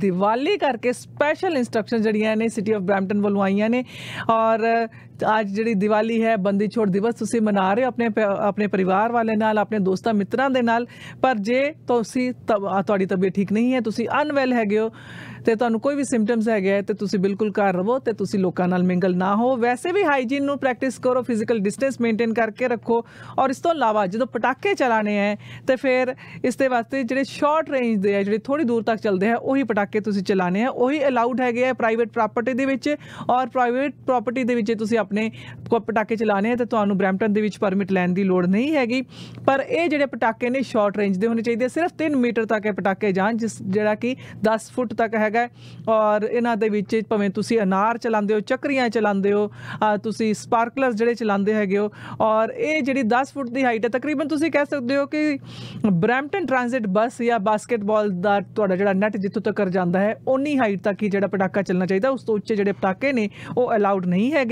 ਦੀਵਾਲੀ ਕਰਕੇ special instruction ਜਿਹੜੀਆਂ ਨੇ ਸਿਟੀ ਆਫ ਬ੍ਰੈਂਪਟਨ ਵੱਲੋਂ ਆਈਆਂ ਨੇ ਔਰ ਅੱਜ ਜਿਹੜੀ ਦੀਵਾਲੀ ਹੈ ਬੰਦੀ ਛੋੜ ਦਿਵਸ ਤੁਸੀਂ ਮਨਾ ਰਹੇ ਹੋ ਆਪਣੇ ਆਪਣੇ ਪਰਿਵਾਰ ਵਾਲੇ ਨਾਲ ਆਪਣੇ ਦੋਸਤਾਂ ਮਿੱਤਰਾਂ ਦੇ ਨਾਲ ਪਰ ਜੇ ਤੁਸੀਂ ਤੁਹਾਡੀ ਤਬੀਅਤ ਠੀਕ ਨਹੀਂ ਹੈ ਤੁਸੀਂ ਅਨਵੈਲ ਹੈਗੇ ਹੋ ਤੇ ਤੁਹਾਨੂੰ ਕੋਈ ਵੀ ਸਿੰਪਟਮਸ ਹੈਗੇ ਤੇ ਤੁਸੀਂ ਬਿਲਕੁਲ ਘਰ ਰਹੋ ਤੇ ਤੁਸੀਂ ਲੋਕਾਂ ਨਾਲ ਮਿੰਗਲ ਨਾ ਹੋ ਵੈਸੇ ਵੀ ਹਾਈਜੀਨ ਨੂੰ ਪ੍ਰੈਕਟਿਸ ਕਰੋ ਫਿਜ਼ੀਕਲ ਡਿਸਟੈਂਸ ਮੇਨਟੇਨ ਕਰਕੇ ਰੱਖੋ ਔਰ ਇਸ ਤੋਂ ਇਲਾਵਾ ਜਦੋਂ ਪਟਾਕੇ ਚਲਾਣੇ ਹੈ ਤੇ ਫਿਰ ਇਸ ਦੇ ਵਾਸਤੇ ਜਿਹੜੇ ਸ਼ਾਰਟ ਰੇਂਜ ਦੇ ਆ ਜਿਹੜੇ ਥੋੜੀ ਦੂਰ ਤੱਕ ਚੱਲਦੇ ਆ ਉਹੀ ਪਟਾਕੇ ਕੇ ਤੁਸੀਂ ਚਲਾਣੇ ਆ ਉਹੀ ਅਲਾਉਡ ਹੈਗੇ ਆ ਪ੍ਰਾਈਵੇਟ ਪ੍ਰਾਪਰਟੀ ਦੇ ਵਿੱਚ ਔਰ ਪ੍ਰਾਈਵੇਟ ਪ੍ਰਾਪਰਟੀ ਦੇ ਵਿੱਚ ਤੁਸੀਂ ਆਪਣੇ ਪਟਾਕੇ ਚਲਾਣੇ ਆ ਤੇ ਤੁਹਾਨੂੰ ਬ੍ਰੈਂਪਟਨ ਦੇ ਵਿੱਚ ਪਰਮਿਟ ਲੈਣ ਦੀ ਲੋੜ ਨਹੀਂ ਹੈਗੀ ਪਰ ਇਹ ਜਿਹੜੇ ਪਟਾਕੇ ਨੇ ਸ਼ਾਰਟ ਰੇਂਜ ਦੇ ਹੋਣੇ ਚਾਹੀਦੇ ਸਿਰਫ 3 ਮੀਟਰ ਤੱਕ ਇਹ ਪਟਾਕੇ ਜਾਣ ਜਿਸ ਜਿਹੜਾ ਕਿ 10 ਫੁੱਟ ਤੱਕ ਹੈਗਾ ਔਰ ਇਹਨਾਂ ਦੇ ਵਿੱਚ ਭਾਵੇਂ ਤੁਸੀਂ ਅਨਾਰ ਚਲਾਉਂਦੇ ਹੋ ਚੱਕਰੀਆਂ ਚਲਾਉਂਦੇ ਹੋ ਤੁਸੀਂ ਸਪਾਰਕਲਰਸ ਜਿਹੜੇ ਚਲਾਉਂਦੇ ਹੈਗੇ ਹੋ ਔਰ ਇਹ ਜਿਹੜੀ 10 ਫੁੱਟ ਦੀ ਹਾਈਟ ਹੈ ਤਕਰੀਬਨ ਤੁਸੀਂ ਕਹਿ ਸਕਦੇ ਹੋ ਕਿ ਬ੍ਰੈਂਪਟਨ ਟ੍ਰਾਂਜ਼ਿਟ ਬੱਸ ਜਾਂ ਬਾਸਕਟਬਾਲ ਦਾ ਤੁਹਾਡਾ ਜਿਹੜਾ ਨੈਟ ਜਿੱਥੋਂ ਤੱਕ जाता है उन्नी हाइट तक ही जो पटाका चलना चाहिए उस तो उच्चे जोड़े पटाके ने अलाउड नहीं है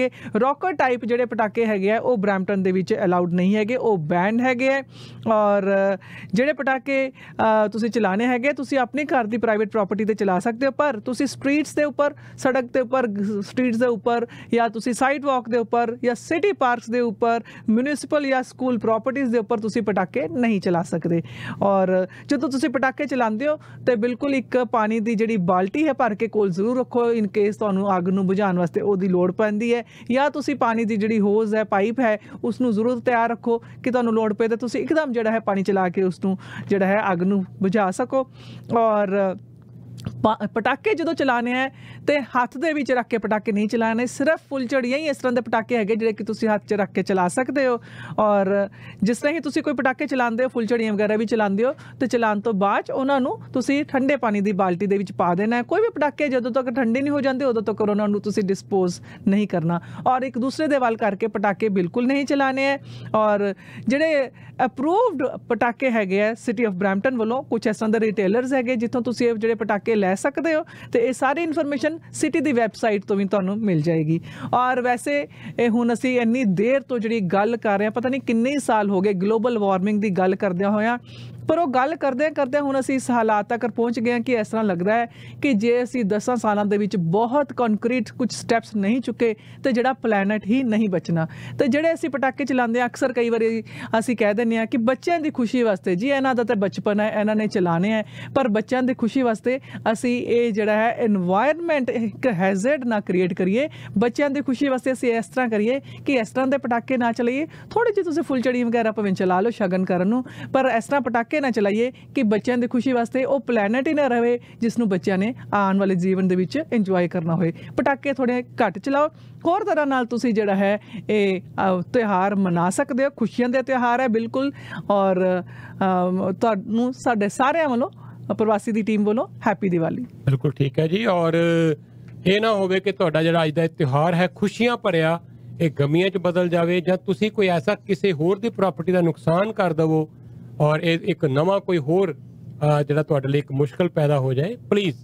रॉकर टाइप जोड़े पटाके है वो ब्रैमटन के अलाउड नहीं है वो बैंड है और जोड़े पटाके चलाने हैं अपने घर की प्राइवेट प्रॉपर्टी चला सकते हो पर स्ट्रीट्स के उपर सड़क के उपर स्ट्रीट्स के उपर या वॉक के उपर या सिटी पार्क के उपर म्यूनसिपल या स्कूल प्रॉपर्टीज़ के उपर तुम पटाके नहीं चला सकते और जो तो पटाके चलाते हो तो बिल्कुल एक पानी द ਜਿਹੜੀ ਬਾਲਟੀ ਹੈ ਭਰ ਕੇ ਕੋਲ ਜ਼ਰੂਰ ਰੱਖੋ ਇਨ ਕੇਸ ਤੁਹਾਨੂੰ ਅੱਗ ਨੂੰ ਬੁਝਾਉਣ ਵਾਸਤੇ ਉਹਦੀ ਲੋੜ ਪੈਂਦੀ ਹੈ ਜਾਂ ਤੁਸੀਂ ਪਾਣੀ ਦੀ ਜਿਹੜੀ ਹੋਜ਼ ਹੈ ਪਾਈਪ ਹੈ ਉਸ ਨੂੰ ਜ਼ਰੂਰ ਤਿਆਰ ਰੱਖੋ ਕਿ ਤੁਹਾਨੂੰ ਲੋੜ ਪਏ ਤਾਂ ਤੁਸੀਂ ਇੱਕਦਮ ਜਿਹੜਾ ਹੈ ਪਾਣੀ ਚਲਾ ਕੇ ਉਸ ਨੂੰ ਜਿਹੜਾ ਹੈ ਅੱਗ ਨੂੰ ਬੁਝਾ ਸਕੋ ਔਰ ਪਟਾਕੇ ਜਦੋਂ ਚਲਾਣੇ ਆ ਤੇ ਹੱਥ ਦੇ ਵਿੱਚ ਰੱਖ ਕੇ ਪਟਾਕੇ ਨਹੀਂ ਚਲਾਣੇ ਸਿਰਫ ਫੁੱਲ ਚੜੀਆਂ ਹੀ ਇਸ ਤਰ੍ਹਾਂ ਦੇ ਪਟਾਕੇ ਹੈਗੇ ਜਿਹੜੇ ਕਿ ਤੁਸੀਂ ਹੱਥ 'ਚ ਰੱਖ ਕੇ ਚਲਾ ਸਕਦੇ ਹੋ ਔਰ ਜਿਸ ਤਰ੍ਹਾਂ ਹੀ ਤੁਸੀਂ ਕੋਈ ਪਟਾਕੇ ਚਲਾਉਂਦੇ ਹੋ ਫੁੱਲ ਚੜੀਆਂ ਵਗੈਰਾ ਵੀ ਚਲਾਉਂਦੇ ਹੋ ਤੇ ਚਲਾਉਣ ਤੋਂ ਬਾਅਦ ਉਹਨਾਂ ਨੂੰ ਤੁਸੀਂ ਠੰਡੇ ਪਾਣੀ ਦੀ ਬਾਲਟੀ ਦੇ ਵਿੱਚ ਪਾ ਦੇਣਾ ਕੋਈ ਵੀ ਪਟਾਕੇ ਜਦੋਂ ਤੱਕ ਠੰਡੇ ਨਹੀਂ ਹੋ ਜਾਂਦੇ ਉਦੋਂ ਤੱਕ ਉਹਨਾਂ ਨੂੰ ਤੁਸੀਂ ਡਿਸਪੋਜ਼ ਨਹੀਂ ਕਰਨਾ ਔਰ ਇੱਕ ਦੂਸਰੇ ਦੇ ਵੱਲ ਕਰਕੇ ਪਟਾਕੇ ਬਿਲਕੁਲ ਨਹੀਂ ਚਲਾਣੇ ਹੈ ਔਰ ਜਿਹੜੇ ਅਪਰੂਵਡ ਪਟਾਕੇ ਹੈਗੇ ਆ ਸਿਟੀ ਆਫ ਬ੍ਰੈਂਪਟਨ ਵੱਲੋਂ ਕੁਝ ਇਸ ਤਰ੍ਹਾਂ ਦੇ ਰਿਟੇਲਰਸ ਹੈਗੇ ਜਿੱਥੋਂ ਤੁਸੀਂ ਇਹ ਜਿਹੜੇ ਪਟਾਕੇ ਲੈ ਸਕਦੇ ਹੋ ਤੇ ਇਹ ਸਾਰੀ ਇਨਫੋਰਮੇਸ਼ਨ ਸਿਟੀ ਦੀ ਵੈਬਸਾਈਟ ਤੋਂ ਵੀ ਤੁਹਾਨੂੰ ਮਿਲ ਜਾਏਗੀ ਔਰ ਵੈਸੇ ਇਹ ਹੁਣ ਅਸੀਂ ਇੰਨੀ ਦੇਰ ਤੋਂ ਜਿਹੜੀ ਗੱਲ ਕਰ ਰਹੇ ਆ ਪਤਾ ਨਹੀਂ ਕਿੰਨੇ ਸਾਲ ਹੋ ਗਏ ਗਲੋਬਲ ਵਾਰਮਿੰਗ ਦੀ ਗੱਲ ਕਰਦਿਆਂ ਹੋਇਆਂ ਪਰ ਉਹ ਗੱਲ ਕਰਦੇ ਕਰਦੇ ਹੁਣ ਅਸੀਂ ਇਸ ਹਾਲਾਤ ਤੱਕ ਪਹੁੰਚ ਗਏ ਹਾਂ ਕਿ ਇਸ ਤਰ੍ਹਾਂ ਲੱਗਦਾ ਹੈ ਕਿ ਜੇ ਅਸੀਂ 10 ਸਾਲਾਂ ਦੇ ਵਿੱਚ ਬਹੁਤ ਕੰਕਰੀਟ ਕੁਝ ਸਟੈਪਸ ਨਹੀਂ ਚੁੱਕੇ ਤੇ ਜਿਹੜਾ ਪਲੈਨਟ ਹੀ ਨਹੀਂ ਬਚਣਾ ਤੇ ਜਿਹੜੇ ਅਸੀਂ ਪਟਾਕੇ ਚਲਾਉਂਦੇ ਆ ਅਕਸਰ ਕਈ ਵਾਰੀ ਅਸੀਂ ਕਹਿ ਦਿੰਨੇ ਆ ਕਿ ਬੱਚਿਆਂ ਦੀ ਖੁਸ਼ੀ ਵਾਸਤੇ ਜੀ ਇਹਨਾਂ ਦਾ ਤਾਂ ਬਚਪਨ ਹੈ ਇਹਨਾਂ ਨੇ ਚਲਾਣੇ ਆ ਪਰ ਬੱਚਿਆਂ ਦੀ ਖੁਸ਼ੀ ਵਾਸਤੇ ਅਸੀਂ ਇਹ ਜਿਹੜਾ ਹੈ এনवायरमेंट ਇੱਕ ਹੈਜ਼ਰਡ ਨਾ ਕ੍ਰੀਏਟ ਕਰੀਏ ਬੱਚਿਆਂ ਦੀ ਖੁਸ਼ੀ ਵਾਸਤੇ ਅਸੀਂ ਇਸ ਤਰ੍ਹਾਂ ਕਰੀਏ ਕਿ ਇਸ ਤਰ੍ਹਾਂ ਦੇ ਪਟਾਕੇ ਨਾ ਚਲਾਈਏ ਥੋੜੇ ਜਿਹੇ ਤੁਸੀਂ ਫੁੱਲਚੜੀ ਵਗੈਰਾ ਭਵੇਂ ਚਲਾ ਲਓ ਸ਼ਗਨ ਕਰਨ ਨੂੰ ਪਰ ਇਸ ਤਰ੍ਹਾਂ ਪਟਾਕੇ ਨਾ ਚਲਾਈਏ ਕਿ ਬੱਚਿਆਂ ਦੀ ਖੁਸ਼ੀ ਵਾਸਤੇ ਉਹ ਪਲੈਨਟ ਹੀ ਨਾ ਰਹੇ ਜਿਸ ਨੂੰ ਬੱਚਿਆਂ ਨੇ ਆਉਣ ਵਾਲੇ ਜੀਵਨ ਦੇ ਵਿੱਚ ਇੰਜੋਏ ਕਰਨਾ ਹੋਏ ਪਟਾਕੇ ਥੋੜੇ ਘੱਟ ਚਲਾਓ ਹੋਰ ਤਰ੍ਹਾਂ ਨਾਲ ਤੁਸੀਂ ਜਿਹੜਾ ਹੈ ਇਹ ਤਿਹਾਰ ਮਨਾ ਸਕਦੇ ਹੋ ਖੁਸ਼ੀਆਂ ਦੇ ਤਿਹਾਰ ਹੈ ਬਿਲਕੁਲ ਔਰ ਤੁਹਾਨੂੰ ਸਾਡੇ ਸਾਰਿਆਂ ਵੱਲੋਂ ਪ੍ਰਵਾਸੀ ਦੀ ਟੀਮ ਵੱਲੋਂ ਹੈਪੀ ਦੀਵਾਲੀ ਬਿਲਕੁਲ ਠੀਕ ਹੈ ਜੀ ਔਰ ਇਹ ਨਾ ਹੋਵੇ ਕਿ ਤੁਹਾਡਾ ਜਿਹੜਾ ਅੱਜ ਦਾ ਤਿਉਹਾਰ ਹੈ ਖੁਸ਼ੀਆਂ ਭਰਿਆ ਇਹ ਗਮੀਆਂ 'ਚ ਬਦਲ ਜਾਵੇ ਜਾਂ ਤੁਸੀਂ ਕੋਈ ਐਸਾ ਕਿਸੇ ਹੋਰ ਦੀ ਪ੍ਰਾਪਰਟੀ ਦਾ ਨੁਕਸਾਨ ਕਰ ਦਵੋ ਔਰ ਇਹ ਇੱਕ ਨਵਾਂ ਕੋਈ ਹੋਰ ਜਿਹੜਾ ਤੁਹਾਡੇ ਲਈ ਇੱਕ ਮੁਸ਼ਕਲ ਪੈਦਾ ਹੋ ਜਾਏ ਪਲੀਜ਼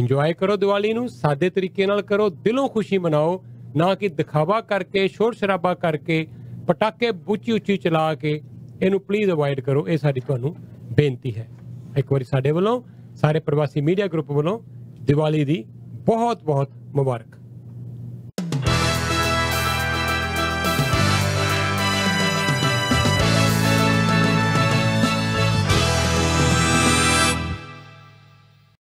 ਇੰਜੋਏ ਕਰੋ ਦੀਵਾਲੀ ਨੂੰ ਸਾਦੇ ਤਰੀਕੇ ਨਾਲ ਕਰੋ ਦਿਲੋਂ ਖੁਸ਼ੀ ਮਨਾਓ ਨਾ ਕਿ ਦਿਖਾਵਾ ਕਰਕੇ ਸ਼ੋਰ ਸ਼ਰਾਬਾ ਕਰਕੇ ਪਟਾਕੇ ਬੁੱਚੀ ਉੱਚੀ ਚਲਾ ਕੇ ਇਹਨੂੰ ਪਲੀਜ਼ ਅਵੋਇਡ ਕਰੋ ਇਹ ਸਾਡੀ ਤੁਹਾਨੂੰ ਬੇਨਤੀ ਹੈ ਇੱਕ ਵਾਰੀ ਸਾਡੇ ਵੱਲੋਂ ਸਾਰੇ ਪ੍ਰਵਾਸੀ ਮੀਡੀਆ ਗਰੁੱਪ ਵੱਲੋਂ ਦੀਵਾਲੀ ਦੀ ਬਹੁਤ ਬਹੁਤ ਮੁਬਾਰਕ